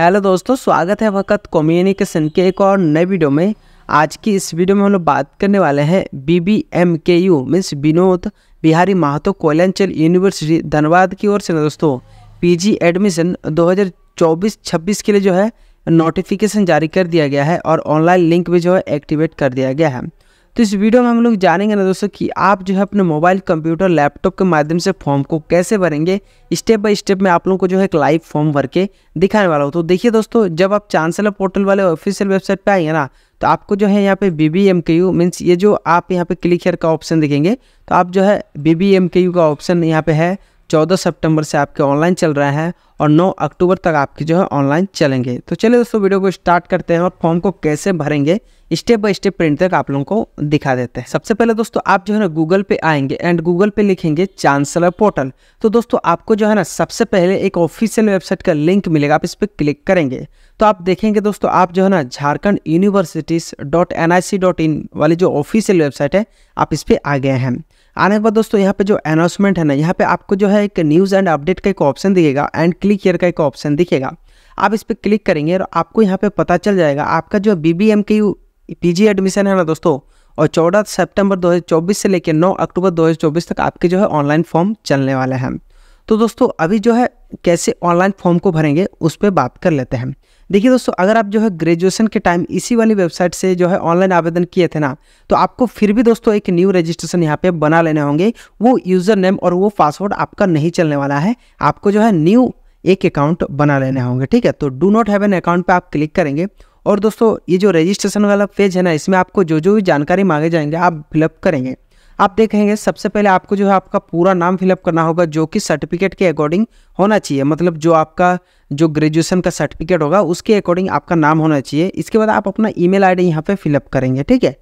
hello दोस्तों स्वागत है वक्त कम्युनिकेशन के एक और नए वीडियो में आज की इस वीडियो में हम लोग बात करने वाले हैं B B M K U means Vinod Bihari Mahato Koyalanchal university Dhanbad की ओर से दोस्तों पीजी एडमिशन 2024-26 के लिए जो है नोटिफिकेशन जारी कर दिया गया है और ऑनलाइन लिंक भी जो है एक्टिवेट कर दिया गया है तो इस वीडियो में हम लोग जानेंगे ना दोस्तों कि आप जो है अपने मोबाइल कंप्यूटर लैपटॉप के माध्यम से फॉर्म को कैसे भरेंगे स्टेप बाय स्टेप में आप लोगों को जो है एक लाइव फॉर्म भर के दिखाने वाला हूँ तो देखिए दोस्तों जब आप चांसलर पोर्टल वाले ऑफिशियल वेबसाइट पर आएंगे ना तो आपको जो है यहाँ पे B B M K U means ये जो आप यहाँ पे क्लिक हेयर का ऑप्शन देखेंगे तो आप जो है B B M K U का ऑप्शन यहाँ पे है चौदह सितंबर से आपके ऑनलाइन चल रहे हैं और नौ अक्टूबर तक आपके जो है ऑनलाइन चलेंगे तो चलिए दोस्तों वीडियो को स्टार्ट करते हैं और फॉर्म को कैसे भरेंगे स्टेप बाय स्टेप प्रिंट तक आप लोगों को दिखा देते हैं सबसे पहले दोस्तों आप जो है ना गूगल पे आएंगे एंड गूगल पे लिखेंगे चांसलर पोर्टल तो दोस्तों आपको जो है ना सबसे पहले एक ऑफिशियल वेबसाइट का लिंक मिलेगा आप इस पर क्लिक करेंगे तो आप देखेंगे दोस्तों आप जो है ना Jharkhand universities dot N I C dot in वाली जो ऑफिशियल वेबसाइट है आप इस पर आ गए हैं आने के बाद दोस्तों यहाँ पे जो अनाउंसमेंट है ना यहाँ पे आपको जो है एक न्यूज़ एंड अपडेट का एक ऑप्शन दिखेगा एंड क्लिक ईयर का एक ऑप्शन दिखेगा आप इस पर क्लिक करेंगे और आपको यहाँ पे पता चल जाएगा आपका जो B B M K U PG admission है ना दोस्तों और चौदह सितंबर 2024 से लेकर 9 अक्टूबर 2024 तक आपके जो है ऑनलाइन फॉर्म चलने वाले हैं तो दोस्तों अभी जो है कैसे ऑनलाइन फॉर्म को भरेंगे उस पर बात कर लेते हैं देखिए दोस्तों अगर आप जो है ग्रेजुएशन के टाइम इसी वाली वेबसाइट से जो है ऑनलाइन आवेदन किए थे ना तो आपको फिर भी दोस्तों एक न्यू रजिस्ट्रेशन यहाँ पे बना लेने होंगे वो यूज़र नेम और वो पासवर्ड आपका नहीं चलने वाला है आपको जो है न्यू एक अकाउंट बना लेने होंगे ठीक है तो do not have an account पे आप क्लिक करेंगे और दोस्तों ये जो रजिस्ट्रेशन वाला पेज है ना इसमें आपको जो जो भी जानकारी मांगे जाएंगे आप फिलअप करेंगे आप देखेंगे सबसे पहले आपको जो है आपका पूरा नाम फिलअप करना होगा जो कि सर्टिफिकेट के अकॉर्डिंग होना चाहिए मतलब जो आपका जो ग्रेजुएशन का सर्टिफिकेट होगा उसके अकॉर्डिंग आपका नाम होना चाहिए इसके बाद आप अपना ईमेल आईडी यहाँ पे फिलअप करेंगे ठीक है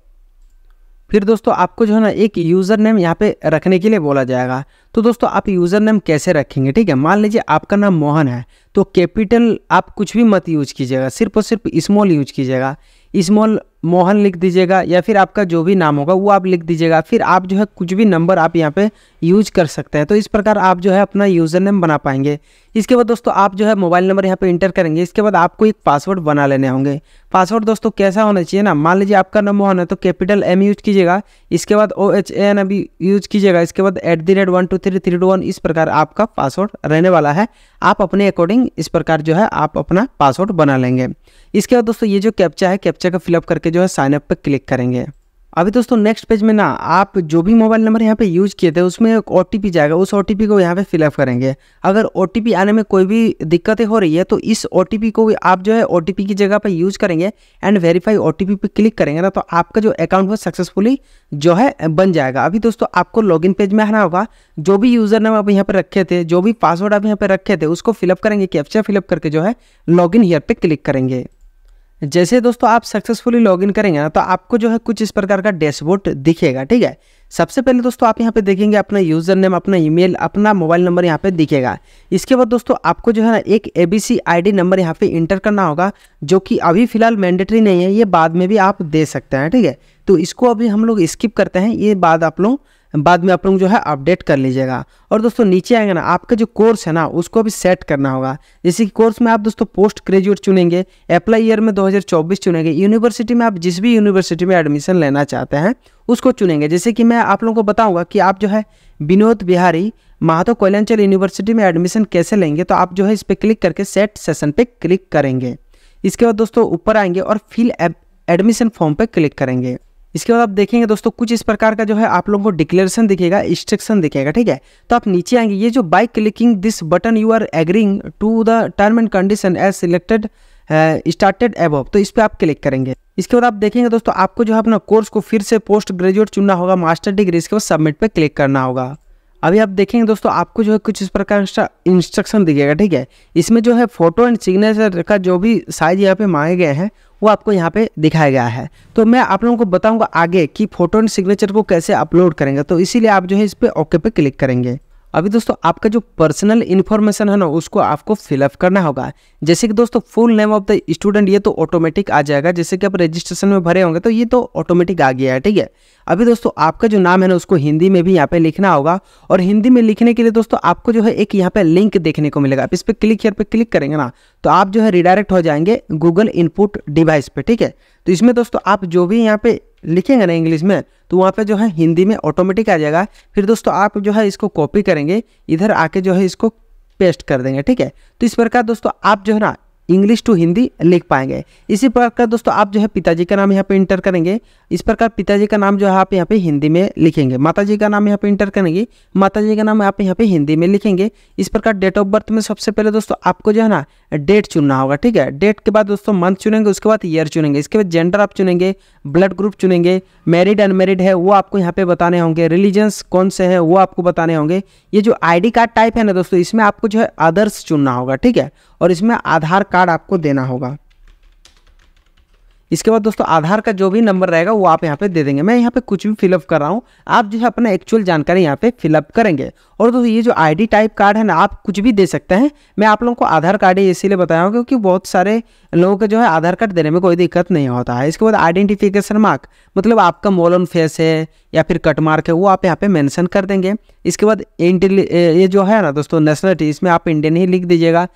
फिर दोस्तों आपको जो है ना एक यूज़र नेम यहाँ पे रखने के लिए बोला जाएगा तो दोस्तों आप यूज़र नेम कैसे रखेंगे ठीक है मान लीजिए आपका नाम मोहन है तो कैपिटल आप कुछ भी मत यूज कीजिएगा सिर्फ और सिर्फ स्मॉल यूज कीजिएगा स्मॉल मोहन लिख दीजिएगा या फिर आपका जो भी नाम होगा वो आप लिख दीजिएगा फिर आप जो है कुछ भी नंबर आप यहाँ पे यूज कर सकते हैं तो इस प्रकार आप जो है अपना यूज़र नेम बना पाएंगे इसके बाद दोस्तों आप जो है मोबाइल नंबर यहाँ पे इंटर करेंगे इसके बाद आपको एक पासवर्ड बना लेने होंगे पासवर्ड दोस्तों कैसा होना चाहिए ना मान लीजिए आपका नाम मोहन है तो कैपिटल एम यूज कीजिएगा इसके बाद ओ एच ए एन अभी यूज कीजिएगा इसके बाद at the rate one two three three two one इस प्रकार आपका पासवर्ड रहने वाला है आप अपने अकॉर्डिंग इस प्रकार जो है आप अपना पासवर्ड बना लेंगे इसके बाद दोस्तों ये जो कैप्चा है कैप्चा का फिलअप करके करके जो है साइनअप पर क्लिक करेंगे अभी दोस्तों नेक्स्ट पेज में ना आप जो भी मोबाइल नंबर यहाँ पे यूज किए थे उसमें एक ओ जाएगा उस ओ को यहाँ पे फिलअप करेंगे अगर ओ आने में कोई भी दिक्कतें हो रही है तो इस ओ को आप जो है ओ की जगह पे यूज करेंगे एंड वेरीफाई ओ पे क्लिक करेंगे ना तो आपका जो अकाउंट वो सक्सेसफुली जो है बन जाएगा अभी दोस्तों आपको लॉग पेज में आना होगा जो भी यूज़र नाम आप यहाँ पर रखे थे जो भी पासवर्ड आप यहाँ पर रखे थे उसको फिलअप करेंगे कैप्चर फिलअप करके जो है लॉग ईयर पर क्लिक करेंगे जैसे दोस्तों आप सक्सेसफुली लॉगिन करेंगे ना तो आपको जो है कुछ इस प्रकार का डैशबोर्ड दिखेगा ठीक है सबसे पहले दोस्तों आप यहाँ पे देखेंगे अपना यूजर नेम अपना ईमेल अपना मोबाइल नंबर यहाँ पे दिखेगा इसके बाद दोस्तों आपको जो है ना एक A B C I D number यहाँ पे इंटर करना होगा जो कि अभी फिलहाल मैंडेटरी नहीं है ये बाद में भी आप दे सकते हैं ठीक है तो इसको अभी हम लोग स्किप करते हैं ये बाद आप लोग बाद में आप लोग जो है अपडेट कर लीजिएगा और दोस्तों नीचे आएंगे ना आपका जो कोर्स है ना उसको भी सेट करना होगा जैसे कि कोर्स में आप दोस्तों पोस्ट ग्रेजुएट चुनेंगे अप्लाई ईयर में 2024 चुनेंगे यूनिवर्सिटी में आप जिस भी यूनिवर्सिटी में एडमिशन लेना चाहते हैं उसको चुनेंगे जैसे कि मैं आप लोगों को बताऊँगा कि आप जो है विनोद बिहारी महातो कोयलांचल यूनिवर्सिटी में एडमिशन कैसे लेंगे तो आप जो है इस पर क्लिक करके सेट सेशन पर क्लिक करेंगे इसके बाद दोस्तों ऊपर आएंगे और फिल एडमिशन फॉर्म पर क्लिक करेंगे इसके बाद आप देखेंगे दोस्तों कुछ इस प्रकार का जो है आप लोगों को डिक्लेरेशन दिखेगा इंस्ट्रक्शन दिखेगा ठीक है तो आप नीचे आएंगे ये जो by clicking this button you are agreeing to the term and condition as selected started एब तो इस पर आप क्लिक करेंगे इसके बाद आप देखेंगे दोस्तों आपको जो है अपना कोर्स को फिर से पोस्ट ग्रेजुएट चुनना होगा मास्टर डिग्री इसके बाद सबमिट पर क्लिक करना होगा अभी आप देखेंगे दोस्तों आपको जो है कुछ इस प्रकार का इंस्ट्रक्शन दिखेगा ठीक है इसमें जो है फोटो एंड सिग्नेचर का जो भी साइज यहाँ पे मांगे गए हैं वो आपको यहाँ पे दिखाया गया है तो मैं आप लोगों को बताऊंगा आगे कि फोटो एंड सिग्नेचर को कैसे अपलोड करेंगे तो इसीलिए आप जो है इस पर ओके पे क्लिक करेंगे अभी दोस्तों आपका जो पर्सनल इन्फॉर्मेशन है ना उसको आपको फिलअप करना होगा जैसे कि दोस्तों full name of the student ये तो ऑटोमेटिक आ जाएगा जैसे कि आप रजिस्ट्रेशन में भरे होंगे तो ये तो ऑटोमेटिक आ गया है ठीक है अभी दोस्तों आपका जो नाम है ना उसको हिंदी में भी यहाँ पे लिखना होगा और हिंदी में लिखने के लिए दोस्तों आपको जो है एक यहाँ पे लिंक देखने को मिलेगा आप इस पर क्लिक हेयर पे क्लिक करेंगे ना तो आप जो है रिडायरेक्ट हो जाएंगे गूगल इनपुट डिवाइस पे ठीक है तो इसमें दोस्तों आप जो भी यहाँ पे लिखेंगे ना इंग्लिश में तो वहाँ पे जो है हिंदी में ऑटोमेटिक आ जाएगा फिर दोस्तों आप जो है इसको कॉपी करेंगे इधर आके जो है इसको पेस्ट कर देंगे ठीक है तो इस प्रकार दोस्तों आप जो है ना इंग्लिश टू हिंदी लिख पाएंगे इसी प्रकार दोस्तों आप जो है पिताजी का नाम यहाँ पे इंटर करेंगे इस प्रकार पिताजी का नाम जो है आप यहाँ पे हिंदी में लिखेंगे माताजी का नाम यहाँ पे इंटर करेंगे माताजी का नाम आप यहाँ पे हिंदी में लिखेंगे इस प्रकार डेट ऑफ बर्थ में सबसे पहले दोस्तों आपको जो है ना डेट चुनना होगा ठीक है डेट के बाद दोस्तों मंथ चुनेंगे उसके बाद ईयर चुनेंगे इसके बाद जेंडर आप चुनेंगे ब्लड ग्रुप चुनेंगे मैरिड अनमेरिड है वो आपको यहाँ पे बताने होंगे रिलीजन्स कौन से है वो आपको बताने होंगे ये जो आई कार्ड टाइप है ना दोस्तों इसमें आपको जो है अदर्स चुनना होगा ठीक है और इसमें आधार कार्ड आपको देना होगा इसके बाद दोस्तों आधार का जो भी नंबर रहेगा वो आप यहाँ पे दे देंगे मैं यहाँ पे कुछ भी फिलअप कर रहा हूँ आप जो है अपना एक्चुअल जानकारी यहाँ पे फिलअप करेंगे और दोस्तों ये जो आईडी टाइप कार्ड है ना आप कुछ भी दे सकते हैं मैं आप लोगों को आधार कार्ड इसीलिए बताया हूँ क्योंकि बहुत सारे लोगों का जो है आधार कार्ड देने में कोई दिक्कत नहीं होता है इसके बाद आइडेंटिफिकेशन मार्क मतलब आपका मोलन फेस है या फिर कट मार्क है वो आप यहाँ पे मैंसन कर देंगे इसके बाद ये जो है ना दोस्तों नेशनलिटी इसमें आप इंडियन ही लिख दीजिएगा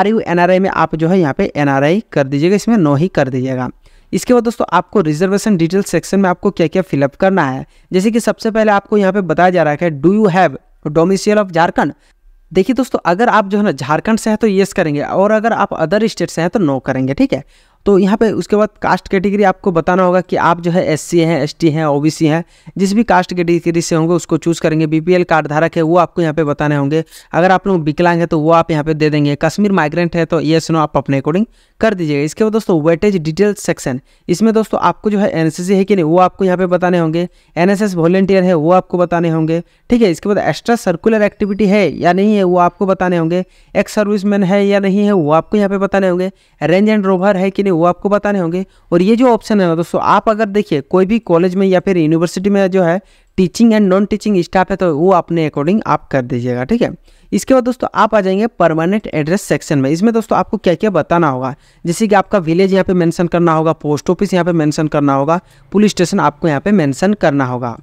आर यू एन में आप जो है यहाँ पे एन कर दीजिएगा इसमें नो ही कर दीजिएगा इसके बाद दोस्तों आपको रिजर्वेशन डिटेल सेक्शन में आपको क्या क्या फिलअप करना है जैसे कि सबसे पहले आपको यहाँ पे बताया जा रहा है do you have domicile of Jharkhand देखिए दोस्तों अगर आप जो है ना झारखंड से हैं तो येस करेंगे और अगर आप अदर स्टेट से हैं तो नो करेंगे ठीक है तो यहाँ पे उसके बाद कास्ट कैटेगरी आपको बताना होगा कि आप जो है एस सी हैं एस टी हैं ओ बी सी हैं जिस भी कास्ट कैटेगरी से होंगे उसको चूज़ करेंगे बी पी एल कार्ड धारक है वो आपको यहाँ पे बताने होंगे अगर आप लोग विकलांग है तो वो आप यहाँ पे दे देंगे कश्मीर माइग्रेंट है तो ये सुनो आप अपने अकॉर्डिंग कर दीजिएगा इसके बाद दोस्तों वेटेज डिटेल सेक्शन इसमें दोस्तों आपको जो है एन है कि नहीं वो आपको यहाँ पे बताने होंगे एन एस वॉलेंटियर है वो आपको बताने होंगे ठीक है इसके बाद एक्स्ट्रा सर्कुलर एक्टिविटी है या नहीं है वो आपको बताने होंगे एक्स सर्विसमैन है या नहीं है वो आपको यहाँ पे बताने होंगे रेंज एंड रोवर है कि नहीं हैं वो आपको बताने होंगे और ये जो ऑप्शन है ना दोस्तों आप अगर देखिए कोई भी कॉलेज में या फिर यूनिवर्सिटी में जो है teaching and non teaching staff है तो वो अपने अकॉर्डिंग आप कर दीजिएगा ठीक है इसके बाद दोस्तों आप आ जाएंगे परमानेंट एड्रेस सेक्शन में इसमें दोस्तों आपको क्या क्या बताना होगा जैसे कि आपका विलेज यहाँ पे मेंशन करना होगा पोस्ट ऑफिस यहाँ पे मेंशन करना होगा पुलिस स्टेशन आपको यहाँ पे मेंशन करना होगा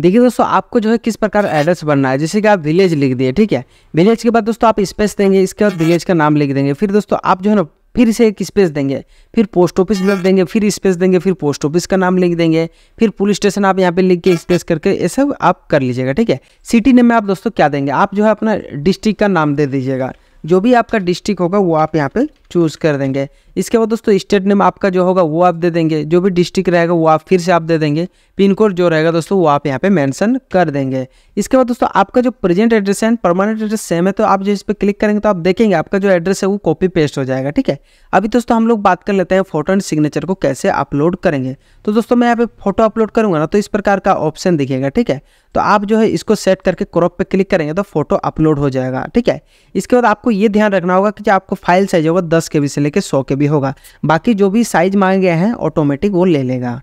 देखिए दोस्तों आपको जो है किस प्रकार एड्रेस बनना है जैसे कि आप विलेज लिख दिए ठीक है विलेज के बाद दोस्तों आप स्पेस देंगे इसके बाद विलेज का नाम लिख देंगे फिर दोस्तों आप जो है ना फिर इसे एक स्पेस देंगे फिर पोस्ट ऑफिस लग देंगे फिर स्पेस देंगे फिर पोस्ट ऑफिस का नाम लिख देंगे फिर पुलिस स्टेशन आप यहाँ पे लिख के स्पेस करके ये सब आप कर लीजिएगा ठीक है सिटी नेम में आप दोस्तों क्या देंगे आप जो है अपना डिस्ट्रिक्ट का नाम दे दीजिएगा जो भी आपका डिस्ट्रिक्ट होगा वो आप यहाँ पे चूज़ कर देंगे इसके बाद दोस्तों स्टेट नेम आपका जो होगा वो आप दे देंगे जो भी डिस्ट्रिक्ट रहेगा वो आप फिर से आप दे देंगे पिन कोड जो रहेगा दोस्तों वो आप यहाँ पे मेंशन कर देंगे इसके बाद दोस्तों आपका जो प्रेजेंट एड्रेस है परमानेंट एड्रेस सेम है तो आप जो इस पर क्लिक करेंगे तो आप देखेंगे आपका जो एड्रेस है वो कॉपी पेस्ट हो जाएगा ठीक है अभी दोस्तों हम लोग बात कर लेते हैं फोटो एंड सिग्नेचर को कैसे अपलोड करेंगे तो दोस्तों मैं यहाँ पे फोटो अपलोड करूँगा ना तो इस प्रकार का ऑप्शन दिखेगा ठीक है तो आप जो है इसको सेट करके क्रॉप पे क्लिक करेंगे तो फोटो अपलोड हो जाएगा ठीक है इसके बाद आपको ये ध्यान रखना होगा कि आपको फाइल साइज होगा दस दस के से लेकर सौ के होगा बाकी जो भी साइज मांगे गए हैं ऑटोमेटिक वो ले लेगा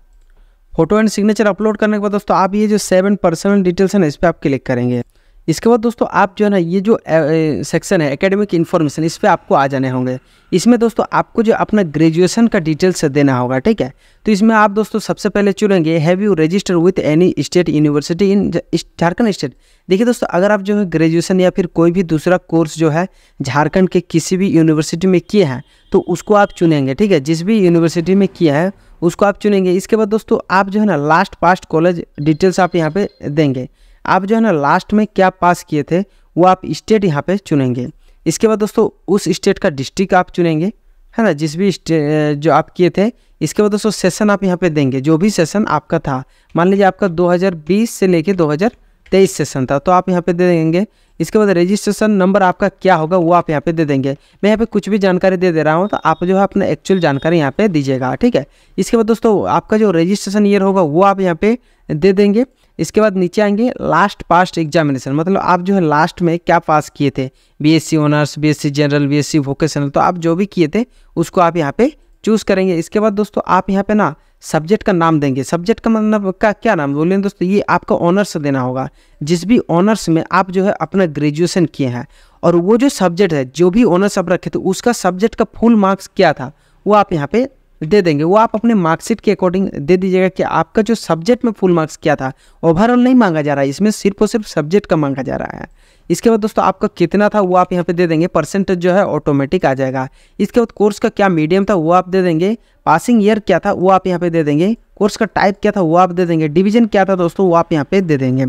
फोटो एंड सिग्नेचर अपलोड करने के बाद दोस्तों आप ये जो सेवन पर्सनल डिटेल्स है ना इस पर आप क्लिक करेंगे इसके बाद दोस्तों आप जो है ना ये जो सेक्शन है एकेडमिक इन्फॉर्मेशन इस पर आपको आ जाने होंगे इसमें दोस्तों आपको जो अपना ग्रेजुएशन का डिटेल्स देना होगा ठीक है तो इसमें आप दोस्तों सबसे पहले चुनेंगे have you register with any state university in Jharkhand state देखिए दोस्तों अगर आप जो है ग्रेजुएशन या फिर कोई भी दूसरा कोर्स जो है झारखंड के किसी भी यूनिवर्सिटी में किए हैं तो उसको आप चुनेंगे ठीक है जिस भी यूनिवर्सिटी में किया है उसको आप चुनेंगे इसके बाद दोस्तों आप जो है ना लास्ट पास्ट कॉलेज डिटेल्स आप यहाँ पर देंगे आप जो है ना लास्ट में क्या पास किए थे वो आप स्टेट यहाँ पे चुनेंगे इसके बाद दोस्तों उस स्टेट का डिस्ट्रिक्ट आप चुनेंगे है ना जिस भी जो आप किए थे इसके बाद दोस्तों सेशन आप यहाँ पे देंगे जो भी सेशन आपका था मान लीजिए आपका 2020 से लेके 2023 सेशन था तो आप यहाँ पे दे देंगे इसके बाद रजिस्ट्रेशन नंबर आपका क्या होगा वो आप यहाँ पे दे देंगे मैं यहाँ पे कुछ भी जानकारी दे दे रहा हूँ तो आप जो है अपना एक्चुअल जानकारी यहाँ पे दीजिएगा ठीक है इसके बाद दोस्तों आपका जो रजिस्ट्रेशन ईयर होगा वो आप यहाँ पे दे देंगे इसके बाद नीचे आएंगे लास्ट पास्ट एग्जामिनेशन मतलब आप जो है लास्ट में क्या पास किए थे B Sc honours B Sc general B Sc vocational तो आप जो भी किए थे उसको आप यहाँ पे चूज़ करेंगे इसके बाद दोस्तों आप यहाँ पे ना सब्जेक्ट का नाम देंगे सब्जेक्ट का मतलब का क्या नाम बोले दोस्तों ये आपका ऑनर्स देना होगा जिस भी ऑनर्स में आप जो है अपना ग्रेजुएशन किए हैं और वो जो सब्जेक्ट है जो भी ऑनर्स आप रखे थे उसका सब्जेक्ट का फुल मार्क्स क्या था वो आप यहाँ पे दे देंगे वो आप अपने मार्कशीट के अकॉर्डिंग दे दीजिएगा कि आपका जो सब्जेक्ट में फुल मार्क्स क्या था ओवरऑल नहीं मांगा जा रहा है इसमें सिर्फ और सिर्फ सब्जेक्ट का मांगा जा रहा है इसके बाद दोस्तों आपका कितना था वो आप यहाँ पे दे देंगे परसेंटेज जो है ऑटोमेटिक आ जाएगा इसके बाद कोर्स का क्या मीडियम था वो आप दे देंगे पासिंग ईयर क्या था वो आप यहाँ पे दे देंगे कोर्स का टाइप क्या था वो आप दे देंगे डिवीजन क्या था दोस्तों वो आप यहाँ पे दे देंगे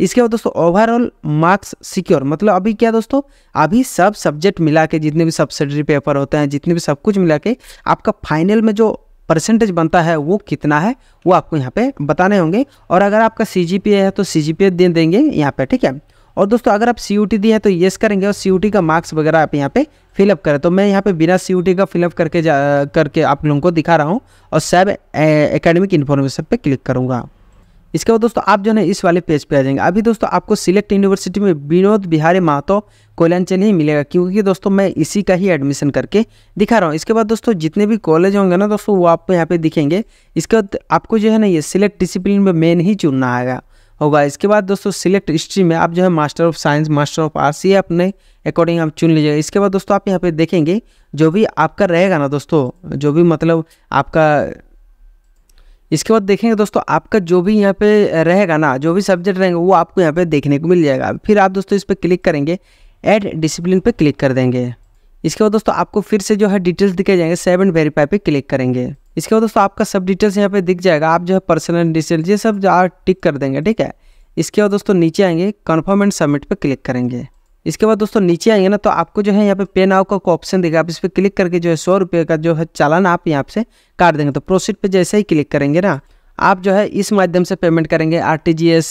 इसके बाद दोस्तों ओवरऑल मार्क्स सिक्योर मतलब अभी क्या दोस्तों अभी सब सब्जेक्ट मिला के जितने भी सब्सिडरी पेपर होते हैं जितने भी सब कुछ मिला के आपका फाइनल में जो परसेंटेज बनता है वो कितना है वो आपको यहाँ पे बताने होंगे और अगर आपका सी है तो सी जी दे देंगे यहाँ पे ठीक है और दोस्तों अगर आप सी यू दी है तो येस करेंगे और सी का मार्क्स वगैरह आप यहाँ पे फिलअप करें तो मैं यहाँ पे बिना सी का फिलअप करके जा करके आप लोगों को दिखा रहा हूँ और सब एकेडमिक इन्फॉर्मेशन पे क्लिक करूँगा इसके बाद दोस्तों आप जो है इस वाले पेज पे आ जाएंगे अभी दोस्तों आपको सिलेक्ट यूनिवर्सिटी में विनोद बिहारी महतो कोयलांचल ही मिलेगा क्योंकि दोस्तों मैं इसी का ही एडमिशन करके दिखा रहा हूँ इसके बाद दोस्तों जितने भी कॉलेज होंगे ना दोस्तों वो आपको यहाँ पे दिखेंगे इसके बाद आपको जो है ना ये सिलेक्ट डिसिप्लिन में मेन ही चुनना आएगा होगा इसके बाद दोस्तों सिलेक्ट हिस्ट्री में आप जो है master of science master of arts ये अपने अकॉर्डिंग आप चुन लीजिएगा इसके बाद दोस्तों आप यहाँ पे देखेंगे जो भी आपका रहेगा ना दोस्तों जो भी मतलब आपका इसके बाद देखेंगे दोस्तों आपका जो भी यहाँ पे रहेगा ना जो भी सब्जेक्ट रहेगा वो आपको यहाँ पे देखने को मिल जाएगा फिर आप दोस्तों इस पर क्लिक करेंगे ऐड डिसिप्लिन पे क्लिक कर देंगे इसके बाद दोस्तों आपको फिर से जो है डिटेल्स दिखे जाएंगे सेवन वेरीफाई पे क्लिक करेंगे इसके बाद दोस्तों आपका सब डिटेल्स यहाँ पे दिख जाएगा आप जो है पर्सनल डिटेल्स ये सब टिक कर देंगे ठीक है इसके बाद दोस्तों नीचे आएंगे कन्फर्म एंड सबमिट पर क्लिक करेंगे इसके बाद दोस्तों नीचे आएंगे ना तो आपको जो है यहाँ पे पे नाउ का ऑप्शन देगा आप इस पर क्लिक करके जो है सौ रुपये का जो है चालान आप यहाँ से काट देंगे तो प्रोसीड पे जैसे ही क्लिक करेंगे ना आप जो है इस माध्यम से पेमेंट करेंगे आर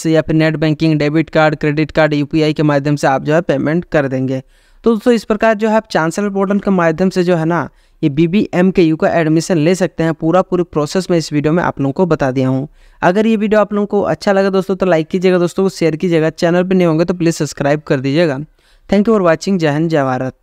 या फिर net banking debit card credit card यू के माध्यम से आप जो है पेमेंट कर देंगे तो दोस्तों इस प्रकार जो है आप चांसलर पोर्टल के माध्यम से जो है ना ये B B M K U का एडमिशन ले सकते हैं पूरा पूरी प्रोसेस मैं इस वीडियो में आप लोगों को बता दिया हूँ अगर ये वीडियो आप लोगों को अच्छा लगा दोस्तों तो लाइक कीजिएगा दोस्तों को शेयर कीजिएगा चैनल पर नहीं होंगे तो प्लीज़ सब्सक्राइब कर दीजिएगा थैंक यू फॉर वॉचिंग जय हिंद जय भारत